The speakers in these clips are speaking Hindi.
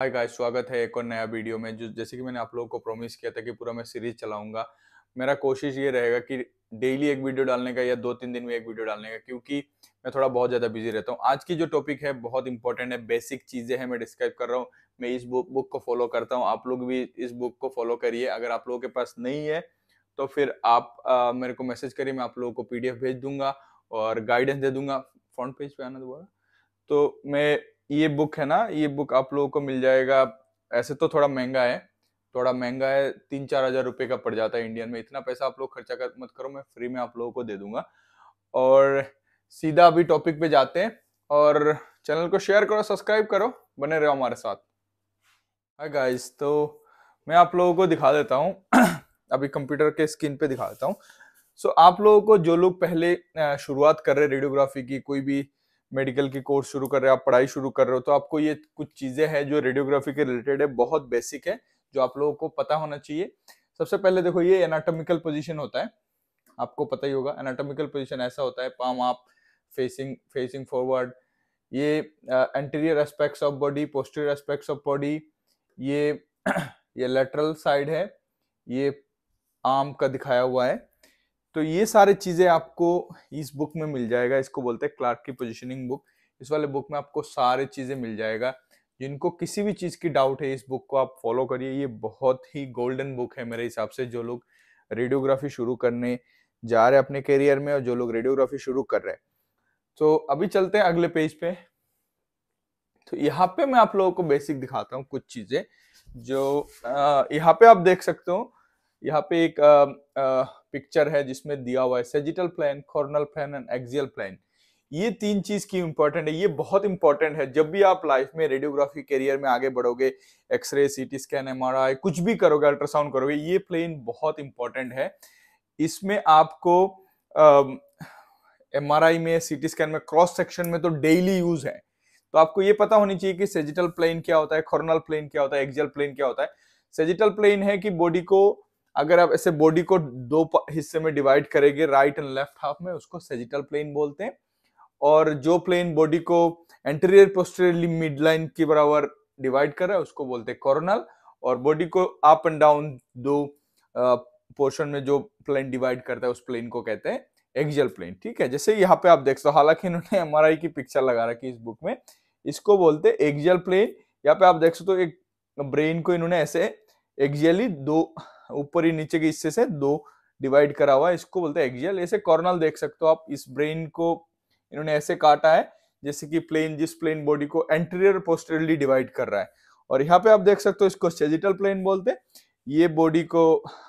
हाय गाइस स्वागत है एक और नया वीडियो में जो जैसे कि मैंने आप लोगों को प्रॉमिस किया था कि पूरा मैं सीरीज चलाऊंगा मेरा कोशिश ये रहेगा कि डेली एक वीडियो डालने का या दो तीन दिन में एक वीडियो डालने का क्योंकि मैं थोड़ा बहुत ज़्यादा बिजी रहता हूँ आज की जो टॉपिक है बहुत इंपॉर्टेंट है बेसिक चीज़ें हैं मैं डिस्क्राइब कर रहा हूँ मैं इस बुक बुक को फॉलो करता हूँ आप लोग भी इस बुक को फॉलो करिए अगर आप लोगों के पास नहीं है तो फिर आप आ, मेरे को मैसेज करिए मैं आप लोगों को पी भेज दूंगा और गाइडेंस दे दूंगा फ्रंट पेज पे आना दोबारा तो मैं ये बुक है ना ये बुक आप लोगों को मिल जाएगा ऐसे तो थोड़ा महंगा है थोड़ा महंगा है तीन चार हजार रुपये का पड़ जाता है इंडियन में इतना पैसा आप लोग खर्चा कर मत करो मैं फ्री में आप लोगों को दे दूंगा और सीधा अभी टॉपिक पे जाते हैं और चैनल को शेयर करो सब्सक्राइब करो बने रहो हमारे साथ हाय गाइस तो मैं आप लोगों को दिखा देता हूँ अभी कंप्यूटर के स्क्रीन पे दिखा देता हूँ सो आप लोगों को जो लोग पहले शुरुआत कर रहे रेडियोग्राफी की कोई भी मेडिकल के कोर्स शुरू कर रहे हो आप पढ़ाई शुरू कर रहे हो तो आपको ये कुछ चीज़ें हैं जो रेडियोग्राफी के रिलेटेड है बहुत बेसिक है जो आप लोगों को पता होना चाहिए सबसे पहले देखो ये एनाटोमिकल पोजिशन होता है आपको पता ही होगा एनाटोमिकल पोजिशन ऐसा होता है पाम आप फेसिंग फेसिंग फॉरवर्ड ये anterior aspects of body posterior aspects of body ये ये लेटरल साइड है ये आर्म का दिखाया हुआ है तो ये सारे चीज़ें आपको इस बुक में मिल जाएगा इसको बोलते हैं क्लार्क की पोजिशनिंग बुक इस वाले बुक में आपको सारे चीज़ें मिल जाएगा जिनको किसी भी चीज़ की डाउट है इस बुक को आप फॉलो करिए ये बहुत ही गोल्डन बुक है मेरे हिसाब से जो लोग रेडियोग्राफी शुरू करने जा रहे हैं अपने करियर में और जो लोग रेडियोग्राफी शुरू कर रहे हैं तो अभी चलते हैं अगले पेज पे तो यहाँ पे मैं आप लोगों को बेसिक दिखाता हूँ कुछ चीज़ें जो यहाँ पे आप देख सकते हो यहाँ पे एक पिक्चर है जिसमें दिया हुआ है sagittal plane coronal plane and axial plane ये तीन चीज की इंपॉर्टेंट है ये बहुत इंपॉर्टेंट है जब भी आप लाइफ में रेडियोग्राफी करियर में आगे बढ़ोगे एक्सरे सीटी स्कैन एम कुछ भी करोगे अल्ट्रासाउंड करोगे ये प्लेन बहुत इंपॉर्टेंट है इसमें आपको एम आई में सीटी स्कैन में क्रॉस सेक्शन में तो डेली यूज है तो आपको ये पता होनी चाहिए कि सेजिटल प्लेन क्या होता है कॉर्नल प्लेन क्या होता है एक्जियल प्लेन क्या होता है सेजिटल प्लेन है कि बॉडी को अगर आप ऐसे बॉडी को दो हिस्से में डिवाइड करेंगे राइट एंड लेफ्ट हाफ में उसको सेजिटल प्लेन बोलते हैं और जो प्लेन बॉडी को एंटीरियर पोस्टेरियरली मिड लाइन के बराबर डिवाइड कर रहा है उसको बोलते हैं कॉर्नल और बॉडी को अप एंड डाउन दो पोर्शन में जो प्लेन डिवाइड करता है उस प्लेन को कहते हैं एक्जल प्लेन ठीक है जैसे यहाँ पे आप देख सकते हो हालांकि इन्होंने एम की पिक्चर लगा रखी इस बुक में इसको बोलते हैं एक्जल प्लेन यहाँ पे आप देख सकते हो तो एक ब्रेन को इन्होंने ऐसे एक्जली दो ऊपर ही नीचे के हिस्से से दो डिवाइड करा हुआ है इसको बोलते हैं एक्जियल ऐसे कॉर्नल देख सकते हो आप इस ब्रेन को इन्होंने ऐसे काटा है जैसे कि प्लेन जिस प्लेन बॉडी को एंटीरियर पोस्टरली डिवाइड कर रहा है और यहाँ पे आप देख सकते हो इसको सेजिटल प्लेन बोलते हैं ये बॉडी को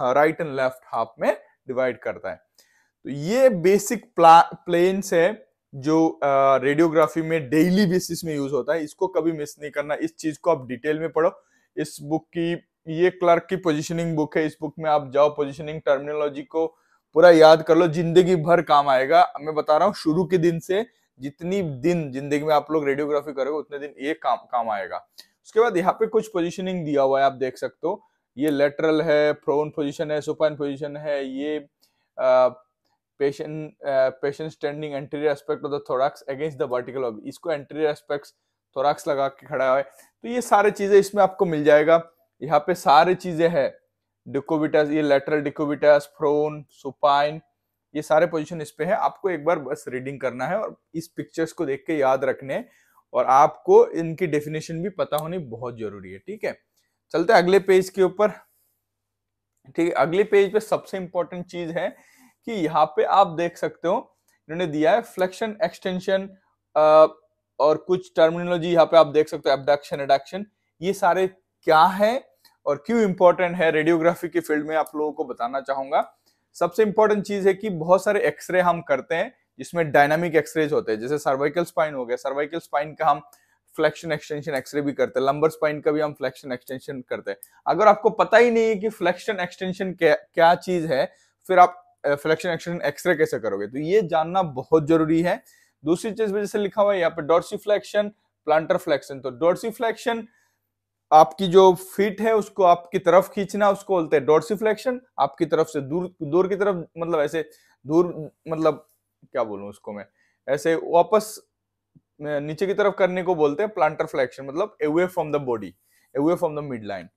राइट एंड लेफ्ट हाफ में डिवाइड करता है तो ये बेसिक प्लेन्स है जो रेडियोग्राफी में डेली बेसिस में यूज होता है इसको कभी मिस नहीं करना इस चीज को आप डिटेल में पढ़ो इस बुक की ये क्लर्क की पोजीशनिंग बुक है इस बुक में आप जाओ पोजीशनिंग टर्मिनोलॉजी को पूरा याद कर लो जिंदगी भर काम आएगा मैं बता रहा हूँ शुरू के दिन से जितनी दिन जिंदगी में आप लोग रेडियोग्राफी करोगे उतने दिन ये काम काम आएगा उसके बाद यहाँ पे कुछ पोजीशनिंग दिया हुआ है आप देख सकते हो ये लेटरल है प्रोन पोजिशन है सुपाइन पोजिशन है ये patient patient standing anterior aspect of the against the vertical of इसको एंटीरियर एस्पेक्ट थोराक्स लगा के खड़ा है तो ये सारे चीजें इसमें आपको मिल जाएगा यहाँ पे सारी चीजें है डिकोविटस ये लेटरल डिकोविटस फ्रोन सुपाइन ये सारे पोजिशन इस पे है आपको एक बार बस रीडिंग करना है और इस पिक्चर्स को देख के याद रखने और आपको इनकी डेफिनेशन भी पता होनी बहुत जरूरी है ठीक है चलते अगले पेज के ऊपर ठीक है अगले पेज पे सबसे इंपॉर्टेंट चीज है कि यहाँ पे आप देख सकते हो इन्होंने दिया है फ्लेक्शन एक्सटेंशन और कुछ टर्मिनोलॉजी यहाँ पे आप देख सकते हो एबडक्शन एडक्शन ये सारे क्या है और क्यों इंपॉर्टेंट है रेडियोग्राफी के फील्ड में आप लोगों को बताना चाहूंगा सबसे इंपॉर्टेंट चीज है कि बहुत सारे एक्सरे हम करते हैं जिसमें डायनामिक एक्सरेज होते हैं जैसे सर्वाइकल स्पाइन हो गया सर्वाइकल स्पाइन का हम फ्लेक्शन एक्सटेंशन एक्सरे भी करते हैं लंबर स्पाइन का भी हम फ्लेक्शन एक्सटेंशन करते हैं अगर आपको पता ही नहीं है कि फ्लेक्शन एक्सटेंशन क्या क्या चीज है फिर आप फ्लेक्शन एक्सटेंशन एक्सरे कैसे करोगे तो ये जानना बहुत जरूरी है दूसरी चीज में जैसे लिखा हुआ है यहाँ पे डोर्सी फ्लेक्शन प्लांटर फ्लेक्शन तो डोर्सी फ्लेक्शन आपकी जो फिट है उसको आपकी तरफ खींचना उसको बोलते हैं डोर्सिफ्लेक्शन आपकी तरफ से दूर दूर की तरफ मतलब ऐसे दूर मतलब क्या बोलू उसको मैं ऐसे वापस नीचे की तरफ करने को बोलते हैं प्लांटर फ्लेक्शन मतलब away from the body away from the mid line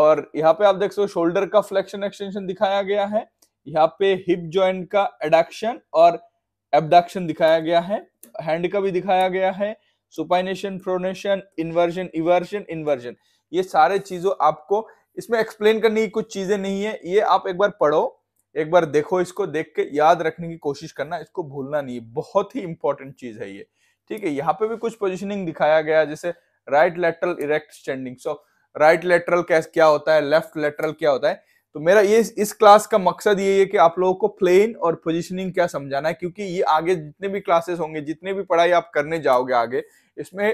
और यहाँ पे आप देख सकते हो शोल्डर का फ्लेक्शन एक्सटेंशन दिखाया गया है यहाँ पे हिप ज्वाइंट का एडक्शन और एबडक्शन दिखाया गया है हैंड का भी दिखाया गया है supination pronation inversion eversion inversion ये सारे चीजों आपको इसमें एक्सप्लेन करने की कुछ चीजें नहीं है ये आप एक बार पढ़ो एक बार देखो इसको देख के याद रखने की कोशिश करना इसको भूलना नहीं है बहुत ही इंपॉर्टेंट चीज है ये ठीक है यहाँ पे भी कुछ पोजिशनिंग दिखाया गया जैसे right lateral erect standing so right lateral क्या होता है लेफ्ट लेटरल क्या होता है तो मेरा ये इस क्लास का मकसद ये है कि आप लोगों को प्लेन और पोजीशनिंग क्या समझाना है क्योंकि ये आगे जितने भी क्लासेस होंगे जितने भी पढ़ाई आप करने जाओगे आगे इसमें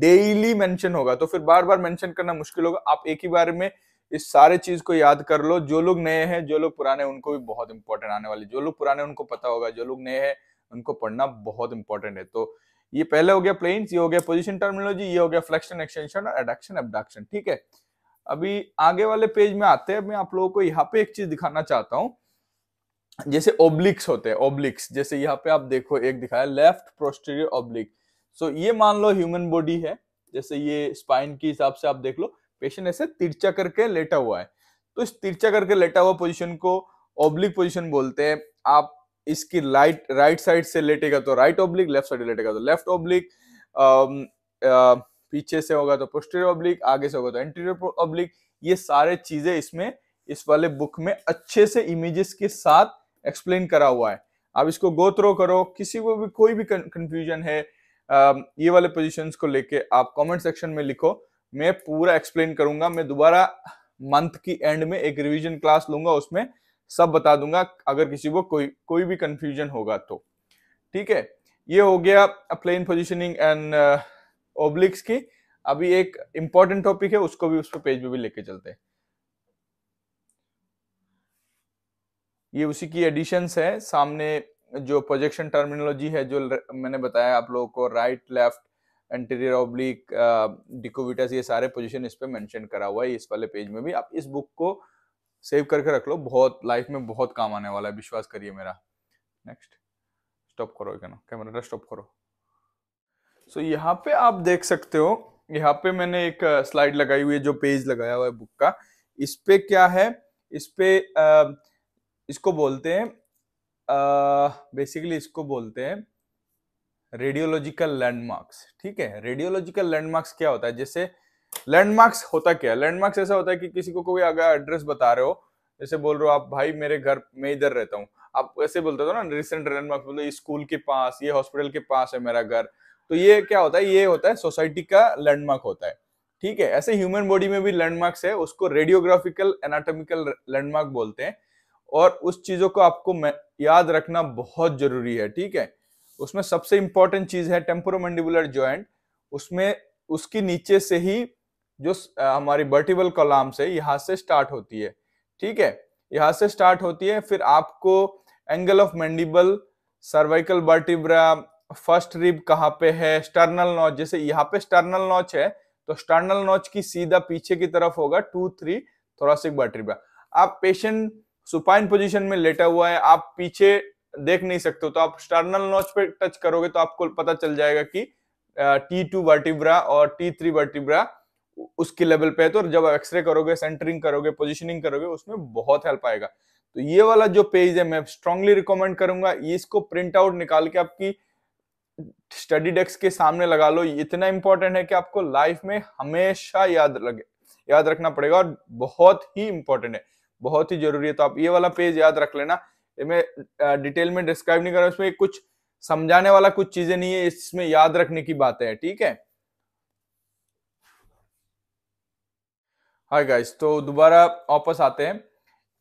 डेली मेंशन होगा तो फिर बार बार मेंशन करना मुश्किल होगा आप एक ही बार में इस सारे चीज को याद कर लो जो लोग नए हैं जो लोग पुराने उनको भी बहुत इंपॉर्टेंट आने वाले जो लोग पुराने उनको पता होगा जो लोग नए हैं उनको पढ़ना बहुत इंपॉर्टेंट है तो ये पहले हो गया प्लेन्स ये हो गया पोजिशन टर्मिनोलॉजी ये हो गया फ्लेक्शन एक्सटेंशन और एडक्शन एबडक्शन ठीक है अभी आगे वाले पेज में आते हैं मैं आप लोगों को यहाँ पे एक चीज दिखाना चाहता हूँ जैसे ओब्लिक्स होते हैं ओब्लिक्स जैसे यहाँ पे आप देखो एक दिखाया लेफ्ट प्रोस्टेरियर ओब्लिक सो ये मान लो ह्यूमन बॉडी है जैसे ये स्पाइन के हिसाब से आप देख लो पेशेंट ऐसे तिरचा करके लेटा हुआ है तो इस तिरचा करके लेटा हुआ पोजिशन को ओब्लिक पोजिशन बोलते हैं आप इसकी राइट राइट साइड से लेटेगा तो राइट ओब्लिक लेफ्ट साइड लेटेगा तो लेफ्ट ओब्लिक पीछे से होगा तो पोस्टर ऑब्लिक आगे से होगा तो एंटीरियर ऑब्लिक ये सारे चीजें इसमें इस वाले बुक में अच्छे से इमेजेस के साथ एक्सप्लेन करा हुआ है आप इसको गो थ्रो करो किसी को भी कोई भी कंफ्यूजन है ये वाले पोजिशन को लेके आप कॉमेंट सेक्शन में लिखो मैं पूरा एक्सप्लेन करूंगा मैं दोबारा मंथ की एंड में एक रिविजन क्लास लूंगा उसमें सब बता दूंगा अगर किसी को कोई कोई भी कंफ्यूजन होगा तो ठीक है ये हो गया प्लेन पोजिशनिंग एंड ओब्लिक्स की अभी एक इंपॉर्टेंट टॉपिक है उसको भी उस पेज पे भी लेके चलते हैं ये उसी की एडिशंस है सामने जो प्रोजेक्शन टर्मिनोलॉजी है जो मैंने बताया आप लोगों को right left anterior oblique decubitus ये सारे पोजीशन इस पर मेंशन करा हुआ है इस वाले पेज में भी आप इस बुक को सेव करके रख लो बहुत लाइफ में बहुत काम आने वाला है विश्वास करिए मेरा नेक्स्ट स्टॉप करो क्या ना कैमरा स्टॉप करो सो so, यहाँ पे आप देख सकते हो यहाँ पे मैंने एक स्लाइड लगाई हुई है जो पेज लगाया हुआ है बुक का इस पे क्या है इस पे आ, इसको बोलते हैं बेसिकली इसको बोलते हैं रेडियोलॉजिकल लैंडमार्क्स ठीक है रेडियोलॉजिकल लैंडमार्क्स क्या होता है जैसे लैंडमार्क्स होता क्या लैंडमार्क्स ऐसा होता है कि किसी को कोई अगर एड्रेस बता रहे हो जैसे बोल रहे हो आप भाई मेरे घर मैं इधर रहता हूँ आप ऐसे बोलते हो ना रिसेंट लैंडमार्क बोलते स्कूल के पास ये हॉस्पिटल के पास है मेरा घर तो ये क्या होता है ये होता है सोसाइटी का लैंडमार्क होता है ठीक है ऐसे ह्यूमन बॉडी में भी लैंडमार्क्स है उसको रेडियोग्राफिकल एनाटॉमिकल लैंडमार्क बोलते हैं और उस चीजों को आपको याद रखना बहुत जरूरी है ठीक है उसमें सबसे इंपॉर्टेंट चीज है टेम्पोरोमेंडिबुलर ज्वाइंट उसमें उसके नीचे से ही जो हमारी वर्टिबल कॉलाम है यहाँ से स्टार्ट होती है ठीक है यहाँ से स्टार्ट होती है फिर आपको angle of mandible cervical vertebra first rib कहाँ पे है एक्सटर्नल नॉच जैसे यहाँ पे स्टर्नल नॉच है तो एक्सटर्नल नॉच की सीधा पीछे की तरफ होगा टू थ्री थोरासिक वर्टिब्रा आप पेशेंट सुपाइन पोजीशन में लेटा हुआ है आप पीछे देख नहीं सकते तो आप स्टर्नल नॉच पे टच करोगे तो आपको पता चल जाएगा कि टी टू वर्टिब्रा और टी थ्री वर्टिब्रा उसके लेवल पे है तो जब एक्सरे करोगे सेंटरिंग करोगे पोजिशनिंग करोगे उसमें बहुत हेल्प आएगा तो ये वाला जो पेज है मैं स्ट्रांगली रिकमेंड करूंगा इसको प्रिंट आउट निकाल के आपकी स्टडी डेस्क के सामने लगा लो इतना इंपॉर्टेंट है कि आपको लाइफ में हमेशा याद लगे याद रखना पड़ेगा और बहुत ही इंपॉर्टेंट है बहुत ही जरूरी है तो आप ये वाला पेज याद रख लेना मैं डिटेल में डिस्क्राइब नहीं कर रहा इसमें कुछ समझाने वाला कुछ चीजें नहीं है इसमें याद रखने की बातें है ठीक है हाय गाइस तो दोबारा वापस आते हैं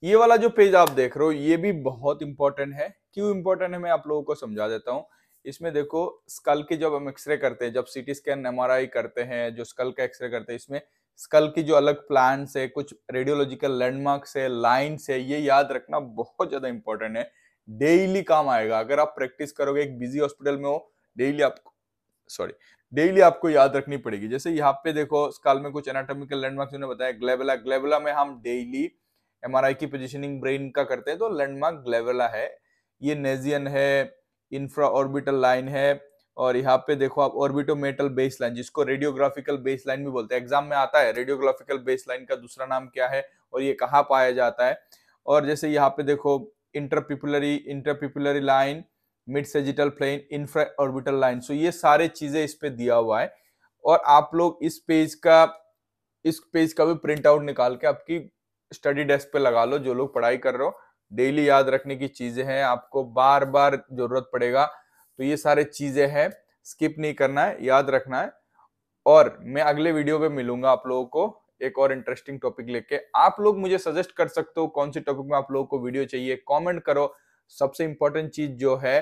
ये वाला जो पेज आप देख रहे हो ये भी बहुत इंपॉर्टेंट है क्यों इंपॉर्टेंट है मैं आप लोगों को समझा देता हूं इसमें देखो स्कल की जब हम एक्सरे करते हैं जब सीटी स्कैन एम करते हैं जो स्कल का एक्सरे करते हैं इसमें स्कल की जो अलग प्लान है कुछ रेडियोलॉजिकल लैंडमार्क्स है लाइन्स है ये याद रखना बहुत ज़्यादा इंपॉर्टेंट है डेली काम आएगा अगर आप प्रैक्टिस करोगे एक बिजी हॉस्पिटल में हो डेली आपको सॉरी डेली आपको याद रखनी पड़ेगी जैसे यहाँ पे देखो स्काल में कुछ एनाटॉमिकल लैंडमार्क्स उन्होंने बताया ग्लेवेला ग्लेवला में हम डेली एमआरआई की पोजीशनिंग ब्रेन का करते हैं तो लैंडमार्क ग्लेवला है ये नेजियन है इंफ्रा ऑर्बिटल लाइन है और यहाँ पे देखो आप ऑर्बिटोमेटल बेस लाइन जिसको रेडियोग्राफिकल बेस लाइन भी बोलते हैं एग्जाम में आता है रेडियोग्राफिकल बेस लाइन का दूसरा नाम क्या है और ये कहाँ पाया जाता है और जैसे यहाँ पे देखो interpupillary interpupillary line mid sagittal plane infra orbital line so ये सारे चीजें इस पे दिया हुआ है और आप लोग इस पेज का इस पेज का भी प्रिंट आउट निकाल के आपकी स्टडी डेस्क पे लगा लो जो लोग पढ़ाई कर रहे हो डेली याद रखने की चीजें हैं आपको बार बार जरूरत पड़ेगा तो ये सारे चीजें हैं स्किप नहीं करना है याद रखना है और मैं अगले वीडियो में मिलूंगा आप लोगों को एक और इंटरेस्टिंग टॉपिक लेके आप लोग मुझे सजेस्ट कर सकते हो कौन सी टॉपिक में आप लोगों को वीडियो चाहिए कमेंट करो सबसे इंपॉर्टेंट चीज जो है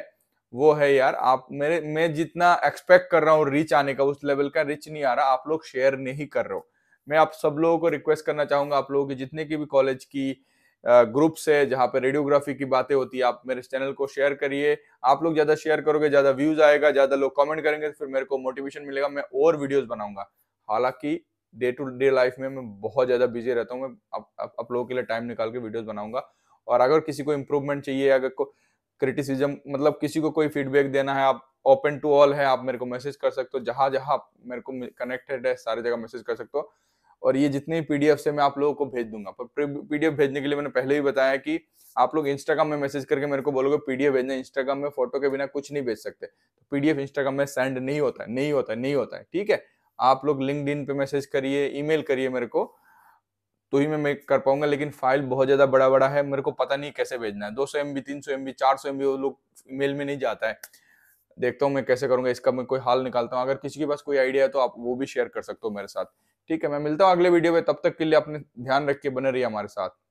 वो है यार आप मेरे मैं जितना एक्सपेक्ट कर रहा हूँ रिच आने का उस लेवल का रिच नहीं आ रहा आप लोग शेयर नहीं कर रहे हो मैं आप सब लोगों को रिक्वेस्ट करना चाहूंगा आप लोगों के जितने की भी कॉलेज की ग्रुप्स है जहाँ पे रेडियोग्राफी की बातें होती है आप मेरे चैनल को शेयर करिए आप लोग ज़्यादा शेयर करोगे ज़्यादा व्यूज़ आएगा ज़्यादा लोग कमेंट करेंगे फिर मेरे को मोटिवेशन मिलेगा मैं और वीडियोस बनाऊंगा हालांकि डे टू डे लाइफ में मैं बहुत ज़्यादा बिजी रहता हूँ मैं आप, आप, आप लोगों के लिए टाइम निकाल के वीडियोज़ बनाऊंगा और अगर किसी को इम्प्रूवमेंट चाहिए अगर को क्रिटिसिज्म मतलब किसी को कोई फीडबैक देना है आप ओपन टू ऑल है आप मेरे को मैसेज कर सकते हो जहाँ जहाँ मेरे को कनेक्टेड है सारी जगह मैसेज कर सकते हो और ये जितने पी से मैं आप लोगों को भेज दूंगा पर पी भेजने के लिए मैंने पहले ही बताया कि आप लोग इंस्टाग्राम में मैसेज करके मेरे को बोलोगे पीडीएफ भेजना इंस्टाग्राम में फोटो के बिना कुछ नहीं भेज सकते तो पीडीएफ इंस्टाग्राम में सेंड नहीं होता है नहीं होता है नहीं होता है ठीक है आप लोग इन पे मैसेज करिए ईमेल करिए मेरे को तो ही मैं मैं कर पाऊंगा लेकिन फाइल बहुत ज्यादा बड़ा बड़ा है मेरे को पता नहीं कैसे भेजना है दो सौ एम बी तीन सौ एम बी चार सौ एम बी वो लोग ईमेल में नहीं जाता है देखता हूँ मैं कैसे करूंगा इसका मैं कोई हाल निकालता हूँ अगर किसी के पास कोई आइडिया है तो आप वो भी शेयर कर सकते हो मेरे साथ ठीक है मैं मिलता हूँ अगले वीडियो में तब तक के लिए अपने ध्यान रख के बने रहिए हमारे साथ